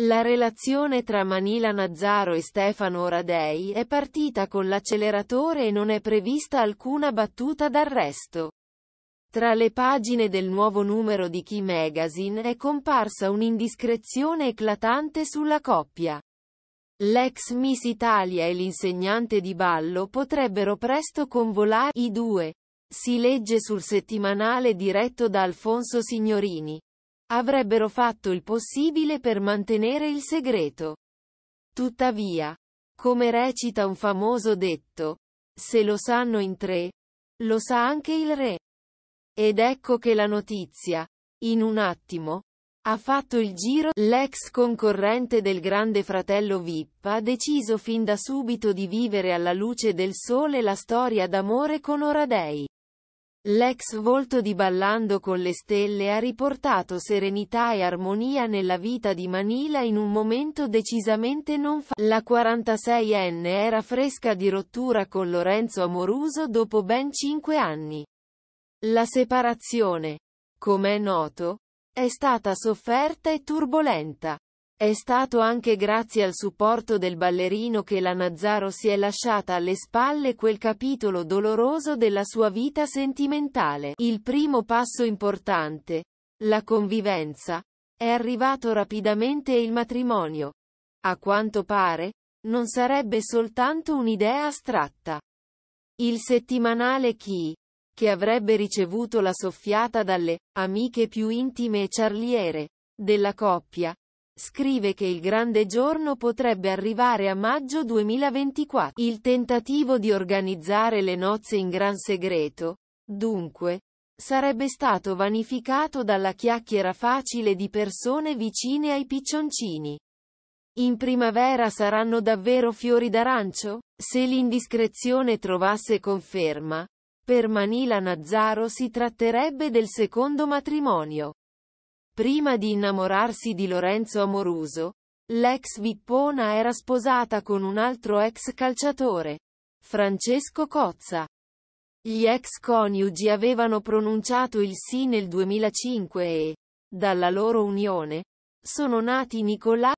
La relazione tra Manila Nazzaro e Stefano Radei è partita con l'acceleratore e non è prevista alcuna battuta d'arresto. Tra le pagine del nuovo numero di Key Magazine è comparsa un'indiscrezione eclatante sulla coppia. L'ex Miss Italia e l'insegnante di ballo potrebbero presto convolare i due. Si legge sul settimanale diretto da Alfonso Signorini avrebbero fatto il possibile per mantenere il segreto. Tuttavia, come recita un famoso detto, se lo sanno in tre, lo sa anche il re. Ed ecco che la notizia, in un attimo, ha fatto il giro, l'ex concorrente del grande fratello Vip ha deciso fin da subito di vivere alla luce del sole la storia d'amore con Oradei. L'ex volto di Ballando con le stelle ha riportato serenità e armonia nella vita di Manila in un momento decisamente non fa. La 46enne era fresca di rottura con Lorenzo Amoruso dopo ben cinque anni. La separazione, com'è noto, è stata sofferta e turbolenta. È stato anche grazie al supporto del ballerino che la Nazzaro si è lasciata alle spalle quel capitolo doloroso della sua vita sentimentale. Il primo passo importante, la convivenza, è arrivato rapidamente il matrimonio. A quanto pare, non sarebbe soltanto un'idea astratta. Il settimanale Chi, che avrebbe ricevuto la soffiata dalle amiche più intime e ciarliere della coppia, scrive che il grande giorno potrebbe arrivare a maggio 2024. Il tentativo di organizzare le nozze in gran segreto, dunque, sarebbe stato vanificato dalla chiacchiera facile di persone vicine ai piccioncini. In primavera saranno davvero fiori d'arancio? Se l'indiscrezione trovasse conferma, per Manila Nazzaro si tratterebbe del secondo matrimonio. Prima di innamorarsi di Lorenzo Amoruso, l'ex Vippona era sposata con un altro ex calciatore, Francesco Cozza. Gli ex coniugi avevano pronunciato il sì nel 2005 e, dalla loro unione, sono nati Nicolà